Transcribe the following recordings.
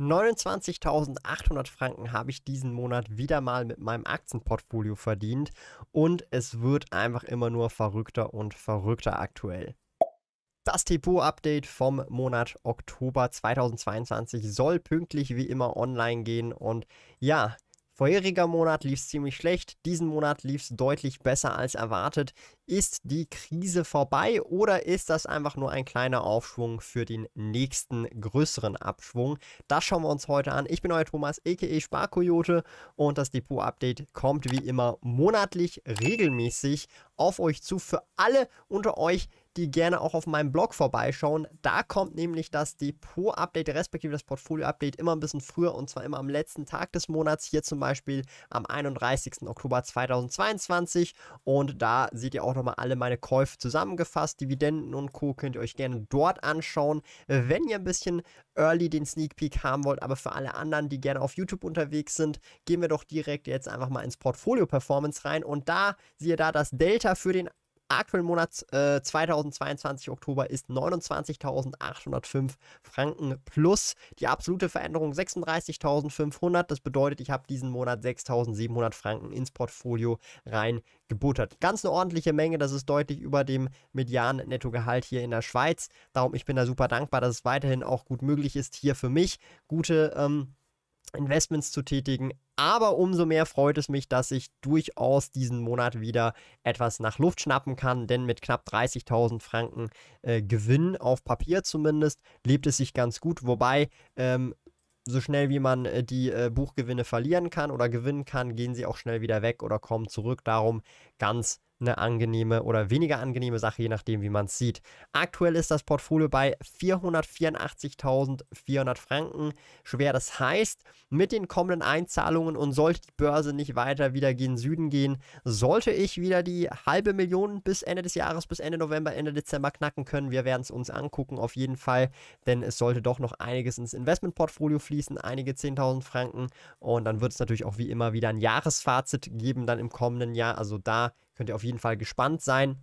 29.800 Franken habe ich diesen Monat wieder mal mit meinem Aktienportfolio verdient und es wird einfach immer nur verrückter und verrückter aktuell. Das Depot-Update vom Monat Oktober 2022 soll pünktlich wie immer online gehen und ja, Vorheriger Monat lief es ziemlich schlecht, diesen Monat lief es deutlich besser als erwartet. Ist die Krise vorbei oder ist das einfach nur ein kleiner Aufschwung für den nächsten größeren Abschwung? Das schauen wir uns heute an. Ich bin euer Thomas, a.k.a. Sparkoyote und das Depot-Update kommt wie immer monatlich regelmäßig auf euch zu. Für alle unter euch, die gerne auch auf meinem Blog vorbeischauen. Da kommt nämlich das Depot-Update, respektive das Portfolio-Update, immer ein bisschen früher und zwar immer am letzten Tag des Monats. Hier zum Beispiel am 31. Oktober 2022. Und da seht ihr auch nochmal alle meine Käufe zusammengefasst. Dividenden und Co. könnt ihr euch gerne dort anschauen. Wenn ihr ein bisschen early den Sneak Peek haben wollt, aber für alle anderen, die gerne auf YouTube unterwegs sind, gehen wir doch direkt jetzt einfach mal ins Portfolio Performance rein und da siehe da das Delta für den aktuellen für Monat äh, 2022 Oktober ist 29.805 Franken plus die absolute Veränderung 36.500. Das bedeutet, ich habe diesen Monat 6.700 Franken ins Portfolio reingebuttert. Ganz eine ordentliche Menge, das ist deutlich über dem Median-Nettogehalt hier in der Schweiz. Darum, ich bin da super dankbar, dass es weiterhin auch gut möglich ist, hier für mich gute... Ähm, Investments zu tätigen. Aber umso mehr freut es mich, dass ich durchaus diesen Monat wieder etwas nach Luft schnappen kann, denn mit knapp 30.000 Franken äh, Gewinn auf Papier zumindest lebt es sich ganz gut. Wobei ähm, so schnell wie man äh, die äh, Buchgewinne verlieren kann oder gewinnen kann, gehen sie auch schnell wieder weg oder kommen zurück. Darum ganz eine angenehme oder weniger angenehme Sache, je nachdem, wie man es sieht. Aktuell ist das Portfolio bei 484.400 Franken schwer. Das heißt, mit den kommenden Einzahlungen und sollte die Börse nicht weiter wieder gegen Süden gehen, sollte ich wieder die halbe Million bis Ende des Jahres, bis Ende November, Ende Dezember knacken können. Wir werden es uns angucken, auf jeden Fall, denn es sollte doch noch einiges ins Investmentportfolio fließen, einige 10.000 Franken. Und dann wird es natürlich auch wie immer wieder ein Jahresfazit geben, dann im kommenden Jahr. Also da Könnt ihr auf jeden Fall gespannt sein.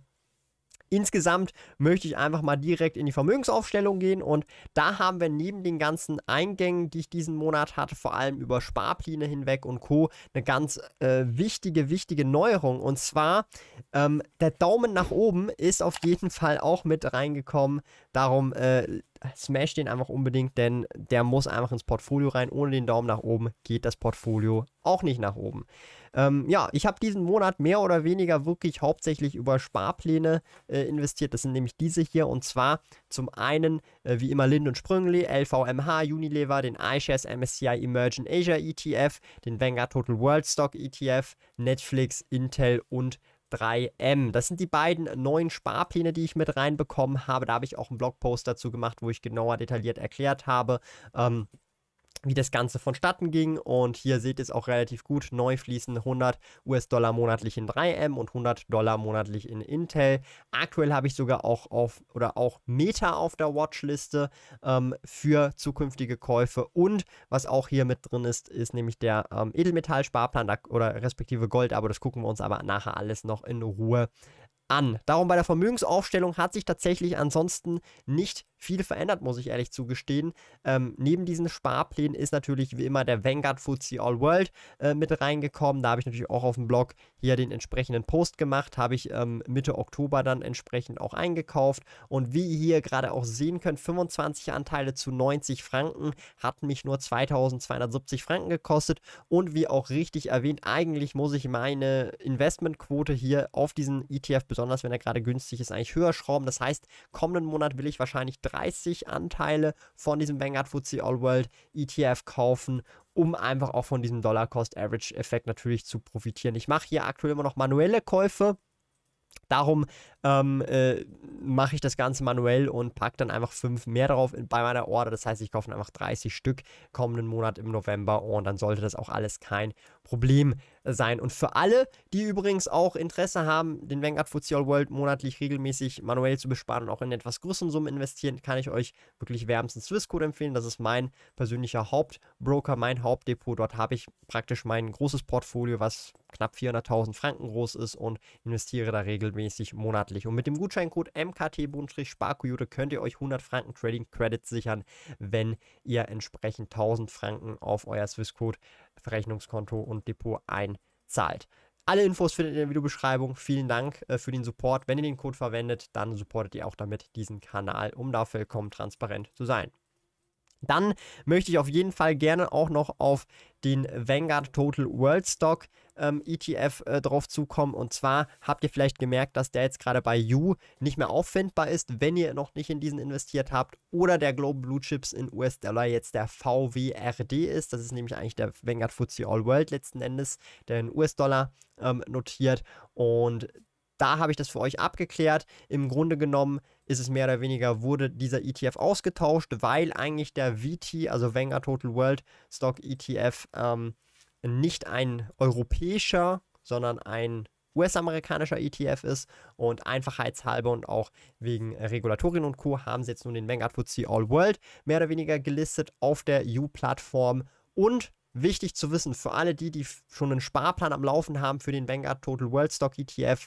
Insgesamt möchte ich einfach mal direkt in die Vermögensaufstellung gehen und da haben wir neben den ganzen Eingängen, die ich diesen Monat hatte, vor allem über Sparpläne hinweg und Co. eine ganz äh, wichtige, wichtige Neuerung. Und zwar ähm, der Daumen nach oben ist auf jeden Fall auch mit reingekommen Darum äh, smash den einfach unbedingt, denn der muss einfach ins Portfolio rein. Ohne den Daumen nach oben geht das Portfolio auch nicht nach oben. Ähm, ja, ich habe diesen Monat mehr oder weniger wirklich hauptsächlich über Sparpläne äh, investiert. Das sind nämlich diese hier und zwar zum einen äh, wie immer Lind und Sprüngli, LVMH, Unilever, den iShares MSCI Emerging Asia ETF, den Vanguard Total World Stock ETF, Netflix, Intel und 3M. Das sind die beiden neuen Sparpläne, die ich mit reinbekommen habe. Da habe ich auch einen Blogpost dazu gemacht, wo ich genauer detailliert erklärt habe, ähm, wie das Ganze vonstatten ging. Und hier seht ihr es auch relativ gut. Neu fließen 100 US-Dollar monatlich in 3M und 100 Dollar monatlich in Intel. Aktuell habe ich sogar auch auf oder auch Meta auf der Watchliste ähm, für zukünftige Käufe. Und was auch hier mit drin ist, ist nämlich der ähm, Edelmetall-Sparplan oder respektive Gold. Aber das gucken wir uns aber nachher alles noch in Ruhe an. Darum bei der Vermögensaufstellung hat sich tatsächlich ansonsten nicht viel verändert, muss ich ehrlich zugestehen. Ähm, neben diesen Sparplänen ist natürlich wie immer der Vanguard FTSE All World äh, mit reingekommen. Da habe ich natürlich auch auf dem Blog hier den entsprechenden Post gemacht, habe ich ähm, Mitte Oktober dann entsprechend auch eingekauft. Und wie ihr hier gerade auch sehen könnt, 25 Anteile zu 90 Franken hat mich nur 2270 Franken gekostet. Und wie auch richtig erwähnt, eigentlich muss ich meine Investmentquote hier auf diesen ETF, besonders wenn er gerade günstig ist, eigentlich höher schrauben. Das heißt, kommenden Monat will ich wahrscheinlich 30 Anteile von diesem Vanguard FTSE All World ETF kaufen, um einfach auch von diesem Dollar Cost Average Effekt natürlich zu profitieren. Ich mache hier aktuell immer noch manuelle Käufe. Darum ähm, äh, mache ich das Ganze manuell und packe dann einfach fünf mehr darauf in, bei meiner Order. Das heißt, ich kaufe einfach 30 Stück kommenden Monat im November und dann sollte das auch alles kein Problem sein. Und für alle, die übrigens auch Interesse haben, den Vanguard FTSE World monatlich regelmäßig manuell zu besparen und auch in etwas größeren Summen investieren, kann ich euch wirklich wärmstens Swissquote empfehlen. Das ist mein persönlicher Hauptbroker, mein Hauptdepot. Dort habe ich praktisch mein großes Portfolio, was knapp 400.000 Franken groß ist und investiere da regelmäßig monatlich. Und mit dem Gutscheincode MKT-Sparkoyote könnt ihr euch 100 Franken Trading Credits sichern, wenn ihr entsprechend 1000 Franken auf euer Swissquote Verrechnungskonto und Depot einzahlt. Alle Infos findet ihr in der Videobeschreibung. Vielen Dank äh, für den Support. Wenn ihr den Code verwendet, dann supportet ihr auch damit diesen Kanal, um da vollkommen transparent zu sein. Dann möchte ich auf jeden Fall gerne auch noch auf den Vanguard Total World Stock ähm, ETF äh, drauf zukommen. Und zwar habt ihr vielleicht gemerkt, dass der jetzt gerade bei You nicht mehr auffindbar ist, wenn ihr noch nicht in diesen investiert habt. Oder der Global Blue Chips in US-Dollar jetzt der VWRD ist. Das ist nämlich eigentlich der Vanguard FTSE All World letzten Endes, der in US-Dollar ähm, notiert. Und da habe ich das für euch abgeklärt. Im Grunde genommen ist es mehr oder weniger, wurde dieser ETF ausgetauscht, weil eigentlich der VT, also Vanguard Total World Stock ETF, ähm, nicht ein europäischer, sondern ein US-amerikanischer ETF ist und einfachheitshalber und auch wegen Regulatorien und Co. haben sie jetzt nun den Vanguard FTSE All World mehr oder weniger gelistet auf der U-Plattform und wichtig zu wissen für alle die, die schon einen Sparplan am Laufen haben für den Vanguard Total World Stock ETF,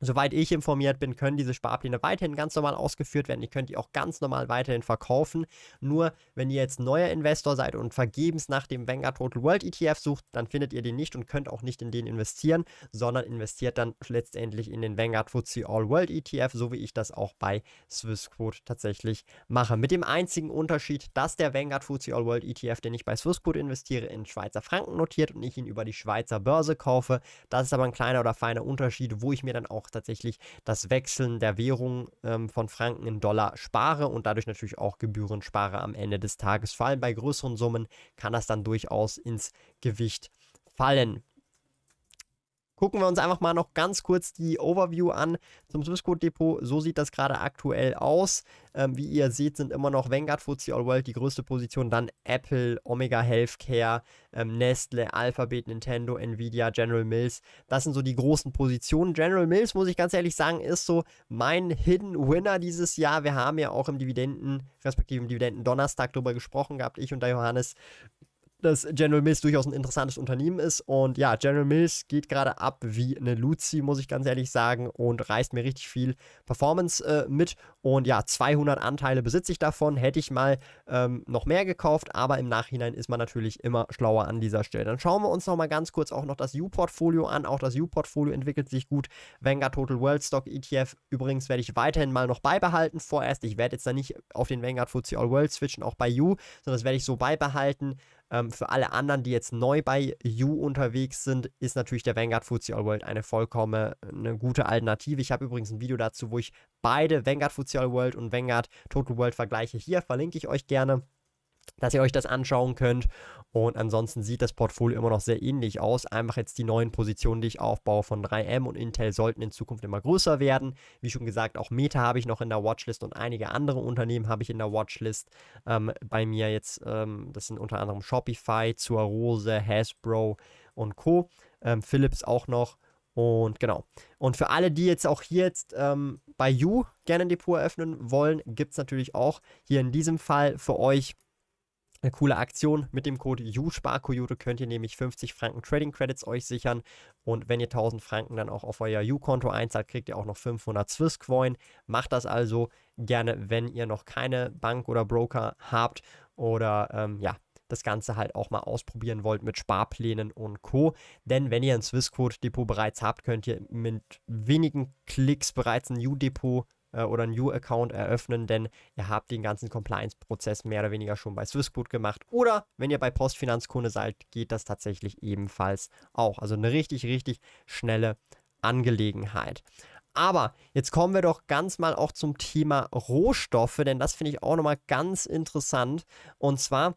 Soweit ich informiert bin, können diese Sparpläne weiterhin ganz normal ausgeführt werden. Ihr könnt die auch ganz normal weiterhin verkaufen. Nur wenn ihr jetzt neuer Investor seid und vergebens nach dem Vanguard Total World ETF sucht, dann findet ihr den nicht und könnt auch nicht in den investieren, sondern investiert dann letztendlich in den Vanguard FTSE All World ETF, so wie ich das auch bei Swissquote tatsächlich mache. Mit dem einzigen Unterschied, dass der Vanguard FTSE All World ETF, den ich bei Swissquote investiere, in Schweizer Franken notiert und ich ihn über die Schweizer Börse kaufe. Das ist aber ein kleiner oder feiner Unterschied, wo ich mir dann auch auch tatsächlich das Wechseln der Währung ähm, von Franken in Dollar spare und dadurch natürlich auch Gebühren spare am Ende des Tages. Vor allem bei größeren Summen kann das dann durchaus ins Gewicht fallen gucken wir uns einfach mal noch ganz kurz die Overview an zum Swissquote Depot. So sieht das gerade aktuell aus. Ähm, wie ihr seht, sind immer noch Vanguard, FTSE All World die größte Position, dann Apple, Omega Healthcare, ähm, Nestle, Alphabet, Nintendo, Nvidia, General Mills. Das sind so die großen Positionen. General Mills, muss ich ganz ehrlich sagen, ist so mein Hidden Winner dieses Jahr. Wir haben ja auch im Dividenden, respektive im Dividenden Donnerstag drüber gesprochen gehabt, ich und der Johannes dass General Mills durchaus ein interessantes Unternehmen ist. Und ja, General Mills geht gerade ab wie eine Luzi, muss ich ganz ehrlich sagen, und reißt mir richtig viel Performance äh, mit. Und ja, 200 Anteile besitze ich davon. Hätte ich mal ähm, noch mehr gekauft, aber im Nachhinein ist man natürlich immer schlauer an dieser Stelle. Dann schauen wir uns nochmal ganz kurz auch noch das U-Portfolio an. Auch das U-Portfolio entwickelt sich gut. Vanguard Total World Stock ETF übrigens werde ich weiterhin mal noch beibehalten vorerst. Ich werde jetzt da nicht auf den Vanguard FTSE All World switchen, auch bei U, sondern das werde ich so beibehalten. Ähm, für alle anderen, die jetzt neu bei You unterwegs sind, ist natürlich der Vanguard FTSE All World eine vollkommen eine äh, gute Alternative. Ich habe übrigens ein Video dazu, wo ich beide Vanguard FTSE All World und Vanguard Total World vergleiche. Hier verlinke ich euch gerne dass ihr euch das anschauen könnt. Und ansonsten sieht das Portfolio immer noch sehr ähnlich aus. Einfach jetzt die neuen Positionen, die ich aufbaue von 3M und Intel sollten in Zukunft immer größer werden. Wie schon gesagt, auch Meta habe ich noch in der Watchlist und einige andere Unternehmen habe ich in der Watchlist ähm, bei mir jetzt. Ähm, das sind unter anderem Shopify, Zuarose, Hasbro und Co. Ähm, Philips auch noch. Und genau. Und für alle, die jetzt auch hier jetzt ähm, bei You gerne ein Depot eröffnen wollen, gibt es natürlich auch hier in diesem Fall für euch eine coole Aktion. Mit dem Code U-Sparkoyote könnt ihr nämlich 50 Franken Trading Credits euch sichern. Und wenn ihr 1000 Franken dann auch auf euer U-Konto einzahlt, kriegt ihr auch noch 500 Swiss Coin. Macht das also gerne, wenn ihr noch keine Bank oder Broker habt oder ähm, ja, das Ganze halt auch mal ausprobieren wollt mit Sparplänen und Co. Denn wenn ihr ein Swissquote-Depot bereits habt, könnt ihr mit wenigen Klicks bereits ein U-Depot äh, oder einen New-Account eröffnen, denn ihr habt den ganzen Compliance-Prozess mehr oder weniger schon bei Swissquote gemacht. Oder wenn ihr bei Postfinanzkunde seid, geht das tatsächlich ebenfalls auch. Also eine richtig, richtig schnelle Angelegenheit. Aber jetzt kommen wir doch ganz mal auch zum Thema Rohstoffe, denn das finde ich auch nochmal ganz interessant. Und zwar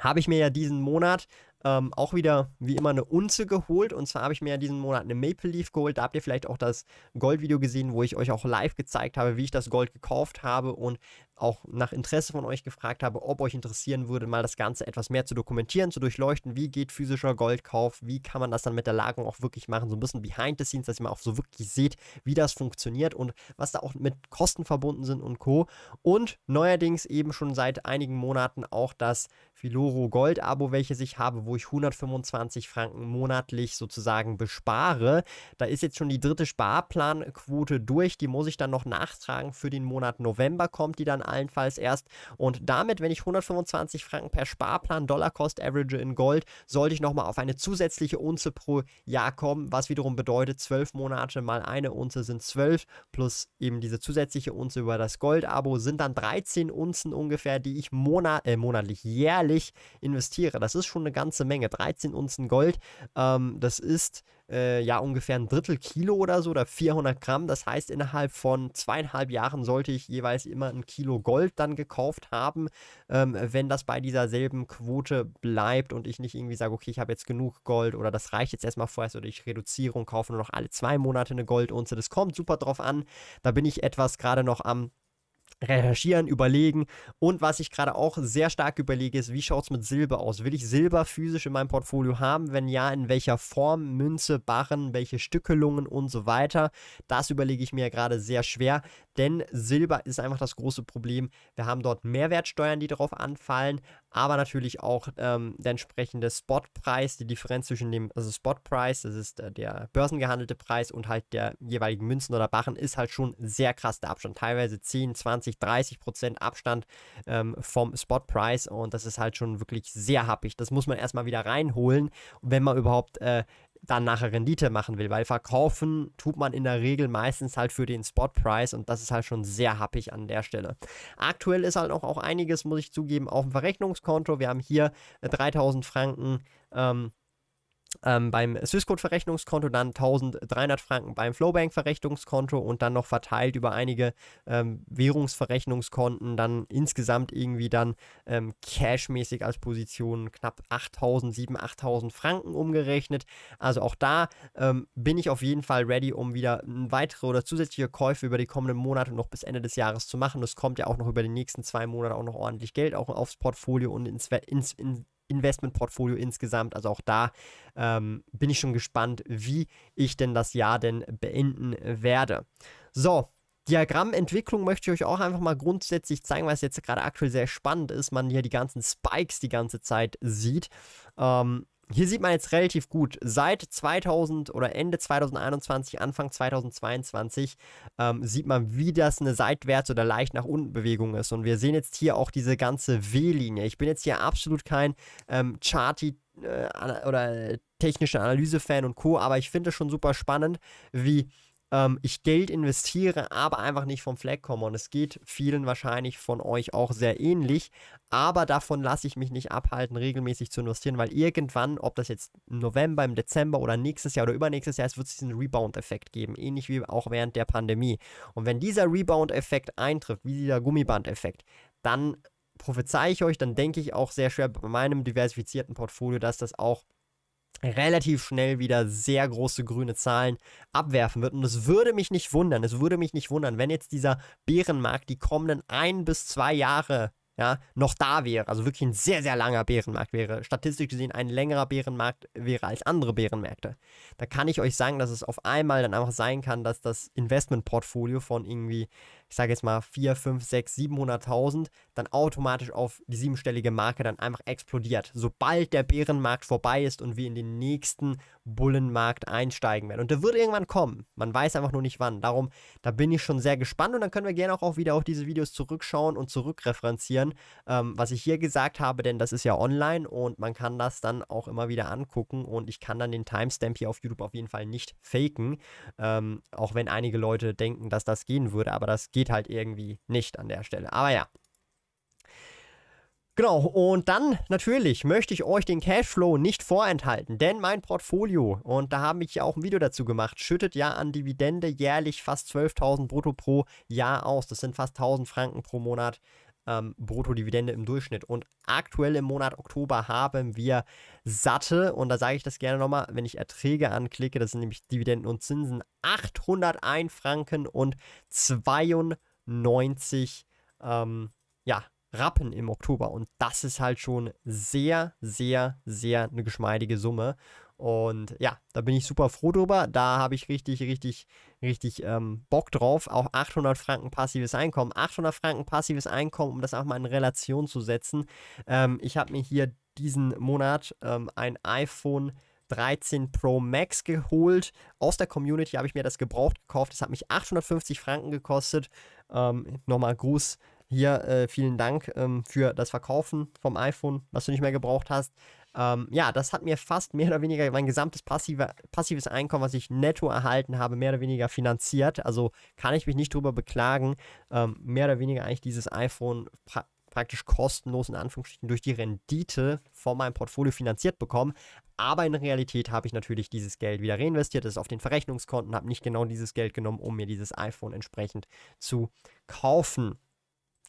habe ich mir ja diesen Monat ähm, auch wieder wie immer eine Unze geholt. Und zwar habe ich mir diesen Monat eine Maple Leaf geholt. Da habt ihr vielleicht auch das Goldvideo gesehen, wo ich euch auch live gezeigt habe, wie ich das Gold gekauft habe und auch nach Interesse von euch gefragt habe, ob euch interessieren würde, mal das Ganze etwas mehr zu dokumentieren, zu durchleuchten. Wie geht physischer Goldkauf? Wie kann man das dann mit der Lagerung auch wirklich machen? So ein bisschen behind the scenes, dass ihr mal auch so wirklich seht, wie das funktioniert und was da auch mit Kosten verbunden sind und Co. Und neuerdings eben schon seit einigen Monaten auch das Filoro Gold Abo, welches ich habe, wo ich 125 Franken monatlich sozusagen bespare. Da ist jetzt schon die dritte Sparplanquote durch, die muss ich dann noch nachtragen für den Monat November kommt die dann allenfalls erst und damit, wenn ich 125 Franken per Sparplan Dollar Cost Average in Gold, sollte ich nochmal auf eine zusätzliche Unze pro Jahr kommen, was wiederum bedeutet 12 Monate mal eine Unze sind 12 plus eben diese zusätzliche Unze über das Gold Abo sind dann 13 Unzen ungefähr, die ich monat äh, monatlich jährlich jährlich investiere. Das ist schon eine ganze Menge. 13 Unzen Gold, ähm, das ist äh, ja ungefähr ein Drittel Kilo oder so oder 400 Gramm. Das heißt, innerhalb von zweieinhalb Jahren sollte ich jeweils immer ein Kilo Gold dann gekauft haben, ähm, wenn das bei dieser selben Quote bleibt und ich nicht irgendwie sage, okay, ich habe jetzt genug Gold oder das reicht jetzt erstmal vorerst oder ich reduziere und kaufe nur noch alle zwei Monate eine Goldunze. Das kommt super drauf an. Da bin ich etwas gerade noch am recherchieren, überlegen. Und was ich gerade auch sehr stark überlege, ist, wie schaut es mit Silber aus? Will ich Silber physisch in meinem Portfolio haben? Wenn ja, in welcher Form? Münze, Barren, welche Stückelungen und so weiter. Das überlege ich mir gerade sehr schwer, denn Silber ist einfach das große Problem. Wir haben dort Mehrwertsteuern, die darauf anfallen, aber natürlich auch ähm, der entsprechende Spotpreis, die Differenz zwischen dem, also Spotpreis, das ist äh, der börsengehandelte Preis und halt der jeweiligen Münzen oder Barren, ist halt schon sehr krass der Abstand. Teilweise 10, 20, 30 Prozent Abstand ähm, vom Spotpreis und das ist halt schon wirklich sehr happig. Das muss man erstmal wieder reinholen, wenn man überhaupt äh, dann nachher Rendite machen will, weil verkaufen tut man in der Regel meistens halt für den Spot Spotpreis und das ist halt schon sehr happig an der Stelle. Aktuell ist halt auch, auch einiges, muss ich zugeben, auf dem Verrechnungskonto. Wir haben hier 3000 äh, Franken ähm, ähm, beim Swissquote-Verrechnungskonto, dann 1300 Franken beim Flowbank-Verrechnungskonto und dann noch verteilt über einige ähm, Währungsverrechnungskonten, dann insgesamt irgendwie dann ähm, cashmäßig als Position knapp 8000, 7.000, 8000 Franken umgerechnet. Also auch da ähm, bin ich auf jeden Fall ready, um wieder weitere oder zusätzliche Käufe über die kommenden Monate noch bis Ende des Jahres zu machen. Das kommt ja auch noch über die nächsten zwei Monate auch noch ordentlich Geld auch aufs Portfolio und ins, ins, ins Investmentportfolio insgesamt. Also auch da ähm, bin ich schon gespannt, wie ich denn das Jahr denn beenden werde. So, Diagrammentwicklung möchte ich euch auch einfach mal grundsätzlich zeigen, weil es jetzt gerade aktuell sehr spannend ist, man hier die ganzen Spikes die ganze Zeit sieht. Ähm, hier sieht man jetzt relativ gut, seit 2000 oder Ende 2021, Anfang 2022 ähm, sieht man, wie das eine seitwärts oder leicht nach unten Bewegung ist. Und wir sehen jetzt hier auch diese ganze W-Linie. Ich bin jetzt hier absolut kein ähm, Charty äh, oder technischer Analyse-Fan und Co., aber ich finde es schon super spannend, wie ähm, ich Geld investiere, aber einfach nicht vom Fleck komme. Und es geht vielen wahrscheinlich von euch auch sehr ähnlich. Aber davon lasse ich mich nicht abhalten, regelmäßig zu investieren, weil irgendwann, ob das jetzt im November, im Dezember oder nächstes Jahr oder übernächstes Jahr ist, wird es diesen Rebound-Effekt geben. Ähnlich wie auch während der Pandemie. Und wenn dieser Rebound-Effekt eintrifft, wie dieser Gummiband-Effekt, dann prophezei ich euch, dann denke ich auch sehr schwer bei meinem diversifizierten Portfolio, dass das auch relativ schnell wieder sehr große grüne Zahlen abwerfen wird. Und es würde mich nicht wundern, es würde mich nicht wundern, wenn jetzt dieser Bärenmarkt die kommenden ein bis zwei Jahre ja, noch da wäre, also wirklich ein sehr, sehr langer Bärenmarkt wäre, statistisch gesehen ein längerer Bärenmarkt wäre als andere Bärenmärkte, da kann ich euch sagen, dass es auf einmal dann einfach sein kann, dass das Investmentportfolio von irgendwie, ich sage jetzt mal 4, 5, 6, 700.000, dann automatisch auf die siebenstellige Marke dann einfach explodiert, sobald der Bärenmarkt vorbei ist und wir in den nächsten Bullenmarkt einsteigen werden. Und der wird irgendwann kommen. Man weiß einfach nur nicht wann. Darum, da bin ich schon sehr gespannt und dann können wir gerne auch, wieder auf diese Videos zurückschauen und zurückreferenzieren, ähm, was ich hier gesagt habe, denn das ist ja online und man kann das dann auch immer wieder angucken und ich kann dann den Timestamp hier auf YouTube auf jeden Fall nicht faken, ähm, auch wenn einige Leute denken, dass das gehen würde, aber das geht geht halt irgendwie nicht an der Stelle. Aber ja. Genau, und dann natürlich möchte ich euch den Cashflow nicht vorenthalten, denn mein Portfolio, und da habe ich ja auch ein Video dazu gemacht, schüttet ja an Dividende jährlich fast 12.000 brutto pro Jahr aus. Das sind fast 1.000 Franken pro Monat ähm, Bruttodividende im Durchschnitt. Und aktuell im Monat Oktober haben wir satte, und da sage ich das gerne nochmal, wenn ich Erträge anklicke, das sind nämlich Dividenden und Zinsen, 801 Franken und 92 ähm, ja, Rappen im Oktober. Und das ist halt schon sehr, sehr, sehr eine geschmeidige Summe. Und ja, da bin ich super froh drüber. Da habe ich richtig, richtig, richtig ähm, Bock drauf. Auch 800 Franken passives Einkommen. 800 Franken passives Einkommen, um das auch mal in Relation zu setzen. Ähm, ich habe mir hier diesen Monat ähm, ein iPhone 13 Pro Max geholt. Aus der Community habe ich mir das gebraucht gekauft. Das hat mich 850 Franken gekostet. Ähm, nochmal Gruß hier. Äh, vielen Dank ähm, für das Verkaufen vom iPhone, was du nicht mehr gebraucht hast. Ähm, ja, das hat mir fast mehr oder weniger mein gesamtes passive, passives Einkommen, was ich netto erhalten habe, mehr oder weniger finanziert. Also kann ich mich nicht drüber beklagen. Ähm, mehr oder weniger eigentlich dieses iPhone pra praktisch kostenlos in Anführungsstrichen durch die Rendite von meinem Portfolio finanziert bekommen. Aber in Realität habe ich natürlich dieses Geld wieder reinvestiert, das ist auf den Verrechnungskonten, habe nicht genau dieses Geld genommen, um mir dieses iPhone entsprechend zu kaufen.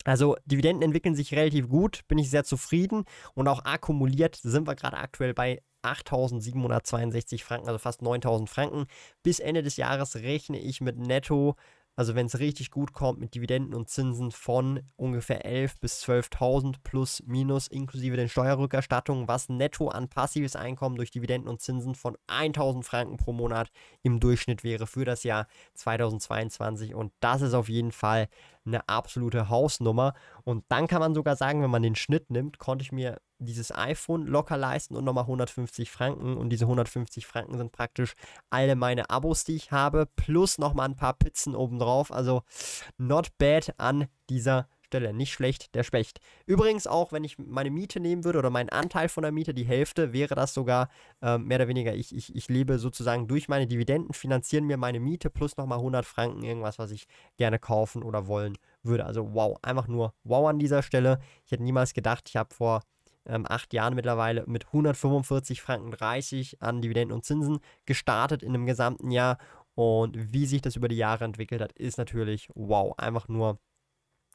Also Dividenden entwickeln sich relativ gut, bin ich sehr zufrieden und auch akkumuliert sind wir gerade aktuell bei 8.762 Franken, also fast 9.000 Franken. Bis Ende des Jahres rechne ich mit netto also wenn es richtig gut kommt mit Dividenden und Zinsen von ungefähr 11.000 bis 12.000 plus minus inklusive den Steuerrückerstattungen, was netto an passives Einkommen durch Dividenden und Zinsen von 1.000 Franken pro Monat im Durchschnitt wäre für das Jahr 2022. Und das ist auf jeden Fall eine absolute Hausnummer. Und dann kann man sogar sagen, wenn man den Schnitt nimmt, konnte ich mir dieses iPhone locker leisten und nochmal 150 Franken. Und diese 150 Franken sind praktisch alle meine Abos, die ich habe, plus nochmal ein paar Pizzen obendrauf. Also not bad an dieser Stelle. Nicht schlecht, der Specht. Übrigens auch, wenn ich meine Miete nehmen würde oder meinen Anteil von der Miete, die Hälfte, wäre das sogar äh, mehr oder weniger, ich, ich, ich lebe sozusagen durch meine Dividenden, finanzieren mir meine Miete plus nochmal 100 Franken, irgendwas, was ich gerne kaufen oder wollen würde. Also wow, einfach nur wow an dieser Stelle. Ich hätte niemals gedacht, ich habe vor ähm, acht Jahren mittlerweile mit 145 Franken 30 an Dividenden und Zinsen gestartet in einem gesamten Jahr. Und wie sich das über die Jahre entwickelt hat, ist natürlich wow. Einfach nur,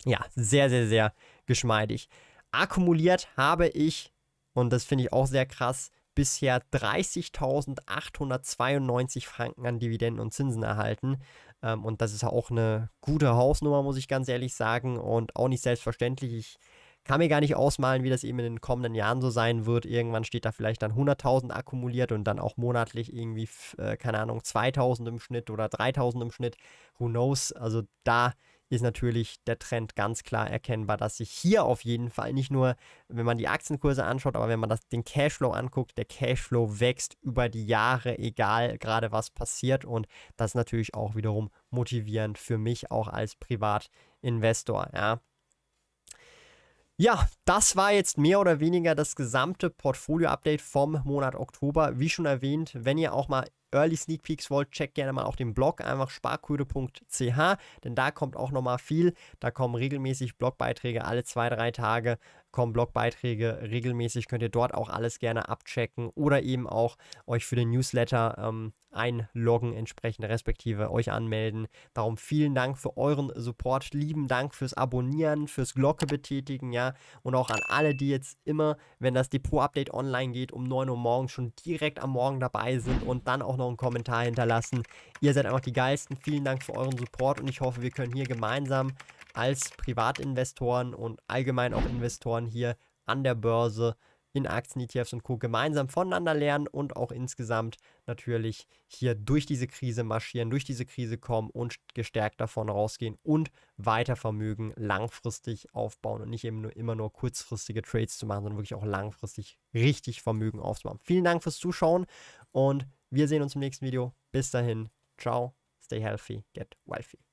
ja, sehr, sehr, sehr geschmeidig. Akkumuliert habe ich, und das finde ich auch sehr krass, bisher 30.892 Franken an Dividenden und Zinsen erhalten. Ähm, und das ist auch eine gute Hausnummer, muss ich ganz ehrlich sagen. Und auch nicht selbstverständlich. Ich kann mir gar nicht ausmalen, wie das eben in den kommenden Jahren so sein wird. Irgendwann steht da vielleicht dann 100.000 akkumuliert und dann auch monatlich irgendwie, äh, keine Ahnung, 2.000 im Schnitt oder 3.000 im Schnitt. Who knows? Also da ist natürlich der Trend ganz klar erkennbar, dass sich hier auf jeden Fall nicht nur, wenn man die Aktienkurse anschaut, aber wenn man das, den Cashflow anguckt, der Cashflow wächst über die Jahre, egal gerade was passiert. Und das ist natürlich auch wiederum motivierend für mich auch als Privatinvestor. Ja. Ja, das war jetzt mehr oder weniger das gesamte Portfolio-Update vom Monat Oktober. Wie schon erwähnt, wenn ihr auch mal Early Sneak Peeks wollt, checkt gerne mal auch den Blog, einfach sparküre.ch, denn da kommt auch nochmal viel. Da kommen regelmäßig Blogbeiträge alle zwei, drei Tage kommen Blogbeiträge regelmäßig, könnt ihr dort auch alles gerne abchecken oder eben auch euch für den Newsletter ähm, einloggen, entsprechend respektive euch anmelden. Darum vielen Dank für euren Support, lieben Dank fürs Abonnieren, fürs Glocke betätigen, ja, und auch an alle, die jetzt immer, wenn das Depot-Update online geht, um 9 Uhr morgens schon direkt am Morgen dabei sind und dann auch noch einen Kommentar hinterlassen. Ihr seid einfach die Geilsten, vielen Dank für euren Support und ich hoffe, wir können hier gemeinsam als Privatinvestoren und allgemein auch Investoren hier an der Börse in Aktien, ETFs und Co. gemeinsam voneinander lernen und auch insgesamt natürlich hier durch diese Krise marschieren, durch diese Krise kommen und gestärkt davon rausgehen und weiter Vermögen langfristig aufbauen und nicht eben nur, immer nur kurzfristige Trades zu machen, sondern wirklich auch langfristig richtig Vermögen aufzubauen. Vielen Dank fürs Zuschauen und wir sehen uns im nächsten Video. Bis dahin, ciao, stay healthy, get wealthy.